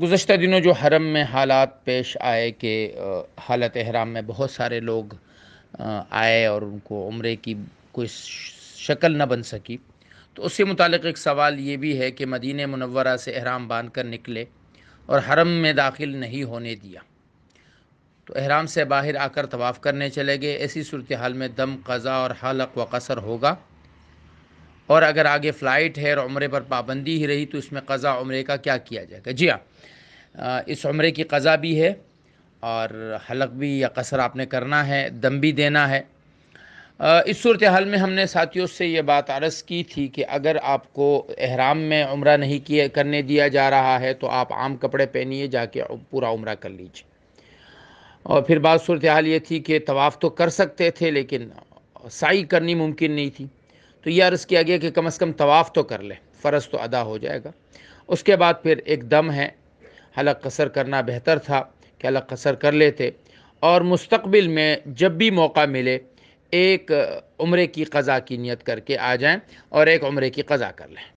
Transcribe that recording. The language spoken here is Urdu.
گزشتہ دنوں جو حرم میں حالات پیش آئے کہ حالت احرام میں بہت سارے لوگ آئے اور ان کو عمرے کی کوئی شکل نہ بن سکی تو اس سے متعلق ایک سوال یہ بھی ہے کہ مدینہ منورہ سے احرام باندھ کر نکلے اور حرم میں داخل نہیں ہونے دیا تو احرام سے باہر آ کر طواف کرنے چلے گئے ایسی صورتحال میں دم قضا اور حلق و قصر ہوگا اور اگر آگے فلائٹ ہے اور عمرے پر پابندی ہی رہی تو اس میں قضا عمرے کا کیا کیا جائے گا جی ہاں اس عمرے کی قضا بھی ہے اور حلق بھی یا قصر آپ نے کرنا ہے دم بھی دینا ہے اس صورتحال میں ہم نے ساتھیوں سے یہ بات عرض کی تھی کہ اگر آپ کو احرام میں عمرہ نہیں کیے کرنے دیا جا رہا ہے تو آپ عام کپڑے پہنیے جا کے پورا عمرہ کر لیجیے اور پھر بعض صورتحال یہ تھی کہ طواف تو کر سکتے تھے لیکن سائی کرنی ممکن نہیں تھی تو یہ عرض کیا گیا کہ کم از کم طواف تو کر لیں فرض تو ادا ہو جائے گا اس کے بعد پھر ایک دم ہے حلق قصر کرنا بہتر تھا کہ حلق قصر کر لیتے اور مستقبل میں جب بھی موقع ملے ایک عمرے کی قضا کی نیت کر کے آ جائیں اور ایک عمرے کی قضا کر لیں